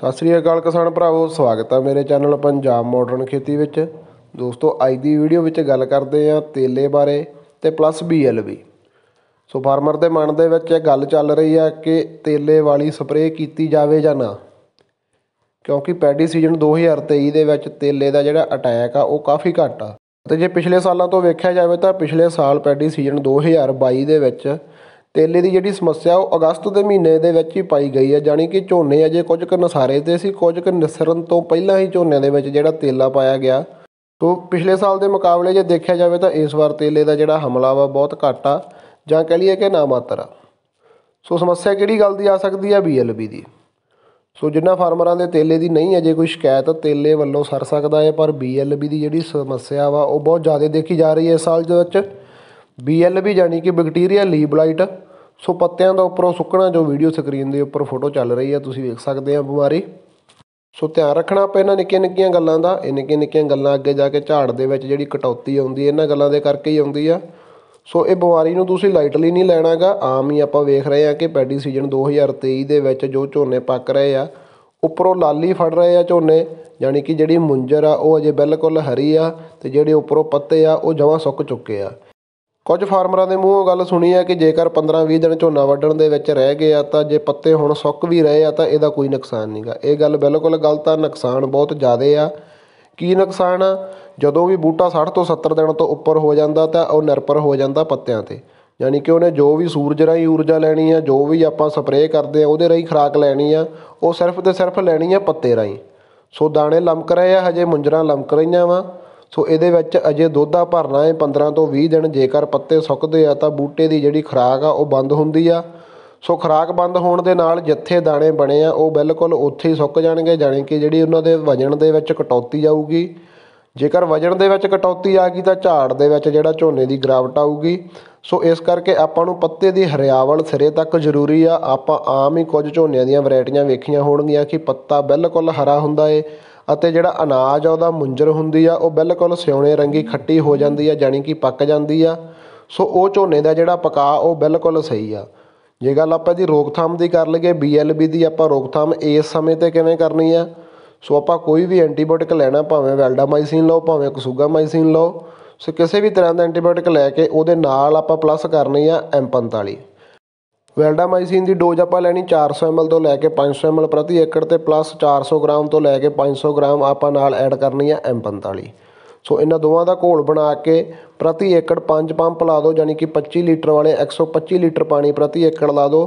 ਸਤਿ ਸ੍ਰੀ ਅਕਾਲ ਕਿਸਾਨ ਭਰਾਵੋ ਸਵਾਗਤ ਹੈ ਮੇਰੇ ਚੈਨਲ ਪੰਜਾਬ ਮਾਡਰਨ ਖੇਤੀ ਵਿੱਚ ਦੋਸਤੋ ਅੱਜ ਦੀ ਵੀਡੀਓ ਵਿੱਚ ਗੱਲ ਕਰਦੇ ਆਂ ਤੇਲੇ ਬਾਰੇ ਤੇ ਪਲੱਸ ਬੀਐਲਬੀ ਸੋ ਫਾਰਮਰ ਦੇ ਮਨ ਦੇ ਵਿੱਚ ਇਹ ਗੱਲ ਚੱਲ ਰਹੀ ਹੈ ਕਿ ਤੇਲੇ ਵਾਲੀ ਸਪਰੇਅ ਕੀਤੀ ਜਾਵੇ ਜਾਂ ਨਾ ਕਿਉਂਕਿ ਪੈਡੀ ਸੀਜ਼ਨ 2023 ਦੇ ਵਿੱਚ ਤੇਲੇ ਦਾ ਜਿਹੜਾ ਅਟੈਕ ਆ ਉਹ ਕਾਫੀ ਘੱਟ ਆ ਤੇ ਜੇ ਪਿਛਲੇ ਸਾਲਾਂ ਤੋਂ ਵੇਖਿਆ ਜਾਵੇ ਤਾਂ ਪਿਛਲੇ ਸਾਲ ਪੈਡੀ ਸੀਜ਼ਨ 2022 ਦੇ ਵਿੱਚ ਤੇਲੇ ਦੀ ਜਿਹੜੀ ਸਮੱਸਿਆ ਉਹ ਅਗਸਤ ਦੇ ਮਹੀਨੇ ਦੇ ਵਿੱਚ ਹੀ ਪਾਈ ਗਈ ਹੈ ਜਾਨੀ ਕਿ ਝੋਨੇ ਅਜੇ ਕੁਝ ਕੁ ਨਸਾਰੇ 'ਤੇ ਸੀ ਕੁਝ ਕੁ ਨਿਸਰਨ ਤੋਂ ਪਹਿਲਾਂ ਹੀ ਝੋਨੇ ਦੇ ਵਿੱਚ ਜਿਹੜਾ ਤੇਲਾ ਪਾਇਆ ਗਿਆ ਤੋਂ ਪਿਛਲੇ ਸਾਲ ਦੇ ਮੁਕਾਬਲੇ ਜੇ ਦੇਖਿਆ ਜਾਵੇ ਤਾਂ ਇਸ ਵਾਰ ਤੇਲੇ ਦਾ ਜਿਹੜਾ ਹਮਲਾ ਵਾ ਬਹੁਤ ਘੱਟ ਆ ਜਾਂ ਕਹ ਲਈਏ ਕਿ ਨਾ ਮਾਤਰਾ ਸੋ ਸਮੱਸਿਆ ਕਿਹੜੀ ਗੱਲ ਦੀ ਆ ਸਕਦੀ ਆ ਬੀਐਲਬੀ ਦੀ ਸੋ ਜਿੰਨਾ ਫਾਰਮਰਾਂ ਦੇ ਤੇਲੇ ਦੀ ਨਹੀਂ ਅਜੇ ਕੋਈ ਸ਼ਿਕਾਇਤ ਤੇਲੇ ਵੱਲੋਂ ਸਰ ਸਕਦਾ ਹੈ ਪਰ ਬੀਐਲਬੀ ਦੀ ਜਿਹੜੀ ਸਮੱਸਿਆ ਵਾ ਉਹ ਬਹੁਤ ਜ਼ਿਆਦਾ ਦੇਖੀ ਜਾ ਰਹੀ ਹੈ ਇਸ ਸਾਲ ਦੇ ਵਿੱਚ ਬੀਐਲਬੀ ਜਾਨੀ ਕਿ ਬੈਕਟੀਰੀਆ ਲੀਬਲਾਈਟ ਸੋ ਪੱਤਿਆਂ ਦਾ ਉੱਪਰੋਂ ਸੁੱਕਣਾ ਜੋ ਵੀਡੀਓ ਸਕਰੀਨ ਦੇ ਉੱਪਰ ਫੋਟੋ ਚੱਲ ਰਹੀ ਹੈ ਤੁਸੀਂ ਵੇਖ ਸਕਦੇ ਆ ਬਿਮਾਰੀ ਸੋ ਧਿਆਨ ਰੱਖਣਾ ਆਪਾਂ ਇਹਨਾਂ ਨਿੱਕੀਆਂ ਨਿੱਕੀਆਂ ਗੱਲਾਂ ਦਾ ਇਹ ਨਿੱਕੀਆਂ ਨਿੱਕੀਆਂ ਗੱਲਾਂ ਅੱਗੇ ਜਾ ਕੇ ਝਾੜ ਦੇ ਵਿੱਚ ਜਿਹੜੀ ਕਟੌਤੀ ਆਉਂਦੀ ਹੈ ਇਹਨਾਂ ਗੱਲਾਂ ਦੇ ਕਰਕੇ ਹੀ ਆਉਂਦੀ ਆ ਸੋ ਇਹ ਬਿਮਾਰੀ ਨੂੰ ਤੁਸੀਂ ਲਾਈਟਲੀ ਨਹੀਂ ਲੈਣਾਗਾ ਆਮ ਹੀ ਆਪਾਂ ਵੇਖ ਰਹੇ ਆ ਕਿ ਪੈਡੀ ਸੀਜ਼ਨ 2023 ਦੇ ਵਿੱਚ ਜੋ ਝੋਨੇ ਪੱਕ ਰਹੇ ਆ ਉੱਪਰੋਂ ਲਾਲੀ ਫੜ ਰਹੇ ਆ ਝੋਨੇ ਯਾਨੀ ਕਿ ਜਿਹੜੀ ਮੁੰਜਰ ਆ ਉਹ ਅਜੇ ਬਿਲਕੁਲ ਹਰੀ ਆ ਤੇ ਜਿਹੜੇ ਉੱਪਰੋਂ ਪੱਤੇ ਆ ਉਹ ਜਵਾਂ ਸੁੱਕ ਚੁੱਕੇ ਆ ਕੁਝ ਫਾਰਮਰਾਂ ਦੇ ਮੂੰਹੋਂ ਗੱਲ ਸੁਣੀ ਹੈ ਕਿ ਜੇਕਰ 15-20 ਦਿਨ ਝੋਨਾ ਵੱਢਣ ਦੇ ਵਿੱਚ ਰਹਿ ਗਏ ਆ ਤਾਂ ਜੇ ਪੱਤੇ ਹੁਣ ਸੁੱਕ ਵੀ ਰਹੇ ਆ ਤਾਂ ਇਹਦਾ ਕੋਈ ਨੁਕਸਾਨ ਨਹੀਂਗਾ ਇਹ ਗੱਲ ਬਿਲਕੁਲ ਗਲਤ ਆ ਨੁਕਸਾਨ ਬਹੁਤ ਜ਼ਿਆਦਾ ਆ ਕੀ ਨੁਕਸਾਨ ਆ ਜਦੋਂ ਵੀ ਬੂਟਾ 60 ਤੋਂ 70 ਦਿਨ ਤੋਂ ਉੱਪਰ ਹੋ ਜਾਂਦਾ ਤਾਂ ਉਹ ਨਿਰਪਰ ਹੋ ਜਾਂਦਾ ਪੱਤਿਆਂ ਤੇ ਯਾਨੀ ਕਿ ਉਹਨੇ ਜੋ ਵੀ ਸੂਰਜ ਰਾਹੀਂ ਊਰਜਾ ਲੈਣੀ ਆ ਜੋ ਵੀ ਆਪਾਂ ਸਪਰੇਅ ਕਰਦੇ ਆ ਉਹਦੇ ਰਾਹੀਂ ਖਰਾਕ ਲੈਣੀ ਆ ਉਹ ਸਿਰਫ ਤੇ ਸਿਰਫ ਲੈਣੀ ਆ ਪੱਤੇ ਰਾਹੀਂ ਸੋ ਦਾਣੇ ਲਮਕ ਰਹੇ ਆ ਹਜੇ ਮੁੰਜਰਾ ਲਮਕ ਰਹੀਆਂ ਵਾ ਸੋ ਇਹਦੇ ਵਿੱਚ ਅਜੇ ਦੋਧਾ ਭਰਨਾ ਹੈ 15 ਤੋਂ 20 ਦਿਨ ਜੇਕਰ ਪੱਤੇ ਸੁੱਕਦੇ ਆ ਤਾਂ ਬੂਟੇ ਦੀ ਜਿਹੜੀ ਖੁਰਾਕ ਆ ਉਹ ਬੰਦ ਹੁੰਦੀ ਆ ਸੋ ਖੁਰਾਕ ਬੰਦ ਹੋਣ ਦੇ ਨਾਲ ਜਿੱਥੇ ਦਾਣੇ ਬਣੇ ਆ ਉਹ ਬਿਲਕੁਲ ਉੱਥੇ ਹੀ ਸੁੱਕ ਜਾਣਗੇ ਜਾਨੀ ਕਿ ਜਿਹੜੀ ਉਹਨਾਂ ਦੇ ਵਜਨ ਦੇ ਵਿੱਚ ਕਟੌਤੀ ਆਊਗੀ ਜੇਕਰ ਵਜਨ ਦੇ ਵਿੱਚ ਕਟੌਤੀ ਆ ਗਈ ਤਾਂ ਝਾੜ ਦੇ ਵਿੱਚ ਜਿਹੜਾ ਝੋਨੇ ਦੀ ਗਰਾਵਟ ਆਊਗੀ ਸੋ ਇਸ ਕਰਕੇ ਆਪਾਂ ਨੂੰ ਪੱਤੇ ਦੀ ਹਰਿਆਵਲ ਸਿਰੇ ਤੱਕ ਜ਼ਰੂਰੀ ਆ ਆਪਾਂ ਆਮ ਹੀ ਕੁਝ ਝੋਨਿਆਂ ਦੀਆਂ ਵੈਰਾਈਟੀਆਂ ਵੇਖੀਆਂ ਹੋਣਗੀਆਂ ਕਿ ਪੱਤਾ ਬਿਲਕੁਲ ਹਰਾ ਹੁੰਦਾ ਏ ਅਤੇ ਜਿਹੜਾ ਅਨਾਜ ਆ ਉਹਦਾ ਮੁੰਜਰ ਹੁੰਦੀ ਆ ਉਹ ਬਿਲਕੁਲ ਸਿਉਣੇ ਰੰਗੀ ਖੱਟੀ ਹੋ ਜਾਂਦੀ ਆ ਜਾਨੀ ਕਿ ਪੱਕ ਜਾਂਦੀ ਆ ਸੋ ਉਹ ਝੋਨੇ ਦਾ ਜਿਹੜਾ ਪਕਾ ਉਹ ਬਿਲਕੁਲ ਸਹੀ ਆ ਜੇ ਗੱਲ ਆਪਾਂ ਜੀ ਰੋਕਥਾਮ ਦੀ ਕਰ ਲਈਏ ਬੀਐਲਬੀ ਦੀ ਆਪਾਂ ਰੋਕਥਾਮ ਇਸ ਸਮੇਂ ਤੇ ਕਿਵੇਂ ਕਰਨੀ ਆ ਸੋ ਆਪਾਂ ਕੋਈ ਵੀ ਐਂਟੀਬਾਇਓਟਿਕ ਲੈਣਾ ਭਾਵੇਂ ਵੈਲਡਾਮਾਈਸਿਨ ਲਓ ਭਾਵੇਂ ਕਸੂਗਾਮਾਈਸਿਨ ਲਓ ਸੋ ਕਿਸੇ ਵੀ ਤਰ੍ਹਾਂ ਦਾ ਐਂਟੀਬਾਇਓਟਿਕ ਲੈ ਕੇ ਉਹਦੇ ਨਾਲ ਆਪਾਂ ਪਲੱਸ ਕਰਨੀ ਆ ਐਮ 45 ਵੈਲਡਾਮਾਈਸਿਨ ਦੀ ਡੋਜ਼ ਆਪਾਂ ਲੈਣੀ 400 ml ਤੋਂ ਲੈ ਕੇ 500 ml ਪ੍ਰਤੀ ਏਕੜ ਤੇ ਪਲੱਸ 400 ਗ੍ਰਾਮ ਤੋਂ ਲੈ ਕੇ 500 ਗ੍ਰਾਮ ਆਪਾਂ ਨਾਲ ਐਡ ਕਰਨੀ ਹੈ M45 ਸੋ ਇਹਨਾਂ ਦੋਵਾਂ ਦਾ ਘੋਲ ਬਣਾ ਕੇ ਪ੍ਰਤੀ ਏਕੜ 5 ਪੰਪ ਲਾ ਦਿਓ ਯਾਨੀ ਕਿ 25 ਲੀਟਰ ਵਾਲੇ 125 ਲੀਟਰ ਪਾਣੀ ਪ੍ਰਤੀ ਏਕੜ ਲਾ ਦਿਓ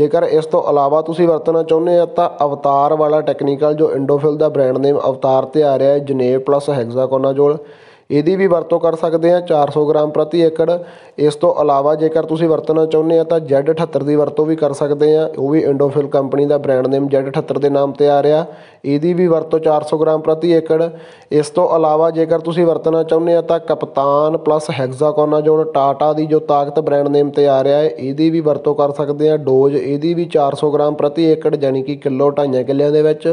ਜੇਕਰ ਇਸ ਤੋਂ ਇਲਾਵਾ ਤੁਸੀਂ ਵਰਤਣਾ ਚਾਹੁੰਦੇ ਆ ਤਾਂ ਅਵਤਾਰ ਵਾਲਾ ਟੈਕਨੀਕਲ ਜੋ ਇੰਡੋਫਿਲ ਦਾ ਬ੍ਰਾਂਡ ਨੇਮ ਅਵਤਾਰ ਤੇ ਆ ਰਿਹਾ ਹੈ ਜਨੇਵ ਪਲੱਸ ਹੈਗਜ਼ਾਕੋਨਾਜੋਲ ਇਹਦੀ ਵੀ ਵਰਤੋਂ ਕਰ ਸਕਦੇ ਆ 400 ਗ੍ਰਾਮ ਪ੍ਰਤੀ ਏਕੜ ਇਸ ਤੋਂ ਇਲਾਵਾ ਜੇਕਰ ਤੁਸੀਂ ਵਰਤਣਾ ਚਾਹੁੰਦੇ ਆ ਤਾਂ Z78 ਦੀ ਵਰਤੋਂ ਵੀ ਕਰ ਸਕਦੇ ਆ ਉਹ ਵੀ ਇੰਡੋਫਿਲ ਕੰਪਨੀ ਦਾ ਬ੍ਰਾਂਡ ਨੇਮ Z78 ਦੇ ਨਾਮ ਤੇ ਆ ਰਿਹਾ ਇਹਦੀ ਵੀ ਵਰਤੋਂ 400 ਗ੍ਰਾਮ ਪ੍ਰਤੀ ਏਕੜ ਇਸ ਤੋਂ ਇਲਾਵਾ ਜੇਕਰ ਤੁਸੀਂ ਵਰਤਣਾ ਚਾਹੁੰਦੇ ਆ ਤਾਂ ਕਪਤਾਨ ਪਲੱਸ ਜੋਨ ਟਾਟਾ ਦੀ ਜੋ ਤਾਕਤ ਬ੍ਰਾਂਡ ਨੇਮ ਤੇ ਆ ਰਿਹਾ ਹੈ ਇਹਦੀ ਵੀ ਵਰਤੋਂ ਕਰ ਸਕਦੇ ਆ ਡੋਜ਼ ਇਹਦੀ ਵੀ 400 ਗ੍ਰਾਮ ਪ੍ਰਤੀ ਏਕੜ ਯਾਨੀ ਕਿ ਕਿਲੋ ਢਾਈਆਂ ਕਿੱਲਿਆਂ ਦੇ ਵਿੱਚ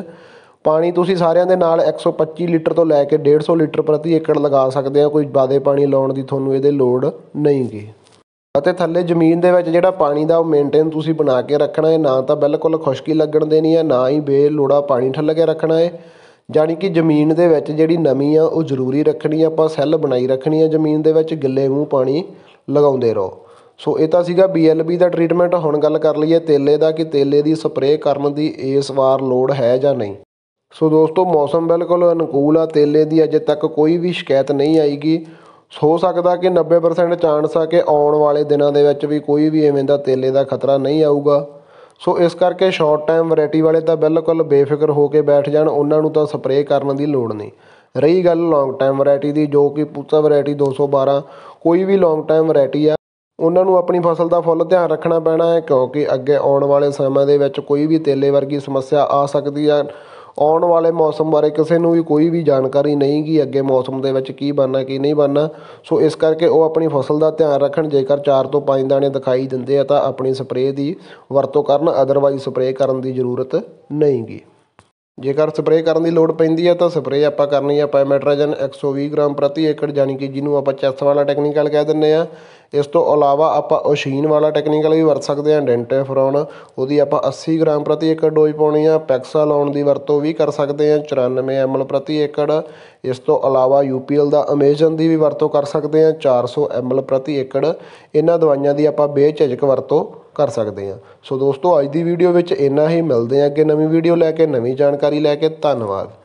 ਪਾਣੀ ਤੁਸੀਂ ਸਾਰਿਆਂ ਦੇ ਨਾਲ 125 ਲੀਟਰ ਤੋਂ ਲੈ ਕੇ 150 ਲੀਟਰ ਪ੍ਰਤੀ ਏਕੜ ਲਗਾ ਸਕਦੇ ਆ ਕੋਈ ਬਾਦੇ ਪਾਣੀ ਲਾਉਣ ਦੀ ਤੁਹਾਨੂੰ ਇਹਦੇ ਲੋੜ ਨਹੀਂਗੀ ਅਤੇ ਥੱਲੇ ਜ਼ਮੀਨ ਦੇ ਵਿੱਚ ਜਿਹੜਾ ਪਾਣੀ ਦਾ ਉਹ ਮੇਨਟੇਨ ਤੁਸੀਂ ਬਣਾ ਕੇ ਰੱਖਣਾ ਹੈ ਨਾ ਤਾਂ ਬਿਲਕੁਲ ਖੁਸ਼ਕੀ ਲੱਗਣ ਦੇਣੀ ਹੈ ਨਾ ਹੀ ਬੇ ਲੋੜਾ ਪਾਣੀ ਠੱਲ ਕੇ ਰੱਖਣਾ ਹੈ ਜਾਨੀ ਕਿ ਜ਼ਮੀਨ ਦੇ ਵਿੱਚ ਜਿਹੜੀ ਨਮੀ ਆ ਉਹ ਜ਼ਰੂਰੀ ਰੱਖਣੀ ਆ ਆਪਾਂ ਸੈੱਲ ਬਣਾਈ ਰੱਖਣੀ ਆ ਜ਼ਮੀਨ ਦੇ ਵਿੱਚ ਗਿੱਲੇ ਮੂੰਹ ਪਾਣੀ ਲਗਾਉਂਦੇ ਰਹੋ ਸੋ ਇਹ ਤਾਂ ਸੀਗਾ ਬੀਐਲਬੀ ਦਾ ਟ੍ਰੀਟਮੈਂਟ ਹੁਣ ਗੱਲ ਕਰ ਲਈਏ ਤੇਲੇ ਦਾ ਕਿ ਤੇਲੇ ਦੀ ਸਪਰੇਅ ਕਰਨ ਦੀ ਇਸ ਵਾਰ ਲੋੜ ਹੈ ਜਾਂ ਨਹੀਂ ਸੋ ਦੋਸਤੋ ਮੌਸਮ ਬਿਲਕੁਲ ਅਨੁਕੂਲ ਆ ਤੇਲੇ ਦੀ ਅਜੇ ਤੱਕ ਕੋਈ ਵੀ ਸ਼ਿਕਾਇਤ ਨਹੀਂ ਆਈਗੀ ਹੋ ਸਕਦਾ ਕਿ 90% ਚਾਂਸ ਆ ਕਿ ਆਉਣ ਵਾਲੇ ਦਿਨਾਂ ਦੇ ਵਿੱਚ ਵੀ ਕੋਈ ਵੀ ਐਵੇਂ ਦਾ ਤੇਲੇ ਦਾ ਖਤਰਾ ਨਹੀਂ ਆਊਗਾ ਸੋ ਇਸ ਕਰਕੇ ਸ਼ਾਰਟ ਟਾਈਮ ਵੈਰਾਈਟੀ ਵਾਲੇ ਤਾਂ ਬਿਲਕੁਲ ਬੇਫਿਕਰ ਹੋ ਕੇ ਬੈਠ ਜਾਣ ਉਹਨਾਂ ਨੂੰ ਤਾਂ ਸਪਰੇਅ ਕਰਨ ਦੀ ਲੋੜ ਨਹੀਂ ਰਹੀ ਗੱਲ ਲੌਂਗ ਟਾਈਮ ਵੈਰਾਈਟੀ ਦੀ ਜੋ ਕਿ ਪੂਤਾ ਵੈਰਾਈਟੀ 212 ਕੋਈ ਵੀ ਲੌਂਗ ਟਾਈਮ ਵੈਰਾਈਟੀ ਆ ਉਹਨਾਂ ਨੂੰ ਆਪਣੀ ਫਸਲ ਦਾ ਫੁੱਲ ਧਿਆਨ ਰੱਖਣਾ ਪੈਣਾ ਹੈ ਕਿਉਂਕਿ ਅੱਗੇ ਆਉਣ ਵਾਲੇ ਸਮੇਂ ਦੇ ਵਿੱਚ ਕੋਈ ਵੀ ਤੇਲੇ ਵਰਗੀ ਸਮੱਸਿਆ ਆ ਸਕਦੀ ਆ ਆਉਣ ਵਾਲੇ ਮੌਸਮ ਬਾਰੇ ਕਿਸੇ ਨੂੰ ਵੀ ਕੋਈ ਵੀ ਜਾਣਕਾਰੀ ਨਹੀਂ ਕਿ ਅੱਗੇ ਮੌਸਮ ਦੇ ਵਿੱਚ ਕੀ ਬਣਨਾ ਕੀ ਨਹੀਂ ਬਣਨਾ ਸੋ ਇਸ ਕਰਕੇ ਉਹ ਆਪਣੀ ਫਸਲ ਦਾ ਧਿਆਨ ਰੱਖਣ ਜੇਕਰ 4 ਤੋਂ 5 ਦਾਣੇ ਦਿਖਾਈ ਦਿੰਦੇ ਆ ਤਾਂ ਆਪਣੀ ਸਪਰੇਅ ਦੀ ਵਰਤੋਂ ਕਰਨ ਅਦਰਵਾਈਜ਼ ਸਪਰੇਅ ਕਰਨ ਦੀ ਜ਼ਰੂਰਤ ਨਹੀਂਗੀ ਜੇਕਰ ਸਪਰੇਅ ਕਰਨ ਦੀ ਲੋੜ ਪੈਂਦੀ ਹੈ ਤਾਂ ਸਪਰੇਅ ਆਪਾਂ ਕਰਨੀ ਆ ਪਾਇਮੈਟਰਾਜਨ 120 ਗ੍ਰਾਮ ਪ੍ਰਤੀ ਏਕੜ ਯਾਨੀ ਕਿ ਜਿਹਨੂੰ ਆਪਾਂ ਚੈਸ ਵਾਲਾ ਟੈਕਨੀਕਲ ਕਹਿ ਦਿੰਦੇ ਆ ਇਸ ਤੋਂ ਇਲਾਵਾ ਆਪਾਂ ਓਸ਼ੀਨ ਵਾਲਾ ਟੈਕਨੀਕਲ ਵੀ ਵਰਤ ਸਕਦੇ ਹਾਂ ਡੈਂਟੇਫਰੋਨ ਉਹਦੀ ਆਪਾਂ 80 ਗ੍ਰਾਮ ਪ੍ਰਤੀ ਏਕੜ ਡੋਜ਼ ਪਾਉਣੀ ਆ ਪੈਕਸਾ ਲਾਉਣ ਦੀ ਵਰਤੋਂ ਵੀ ਕਰ ਸਕਦੇ ਹਾਂ 94 ਐਮਐਲ ਪ੍ਰਤੀ ਏਕੜ ਇਸ ਤੋਂ ਇਲਾਵਾ ਯੂਪੀਐਲ ਦਾ ਅਮੇਜ਼ਨ ਦੀ ਵੀ ਵਰਤੋਂ ਕਰ ਸਕਦੇ ਹਾਂ 400 ਐਮਐਲ ਪ੍ਰਤੀ ਏਕੜ ਇਹਨਾਂ ਦਵਾਈਆਂ ਦੀ ਆਪਾਂ ਬੇਝਿਜਕ ਵਰਤੋਂ ਕਰ ਸਕਦੇ ਹਾਂ ਸੋ ਦੋਸਤੋ ਅੱਜ ਦੀ ਵੀਡੀਓ ਵਿੱਚ ਇੰਨਾ ਹੀ ਮਿਲਦੇ ਹਾਂ ਅੱਗੇ ਨਵੀਂ ਵੀਡੀਓ ਲੈ ਕੇ ਨਵੀਂ ਜਾਣਕਾਰੀ ਲੈ ਕੇ ਧੰਨਵਾਦ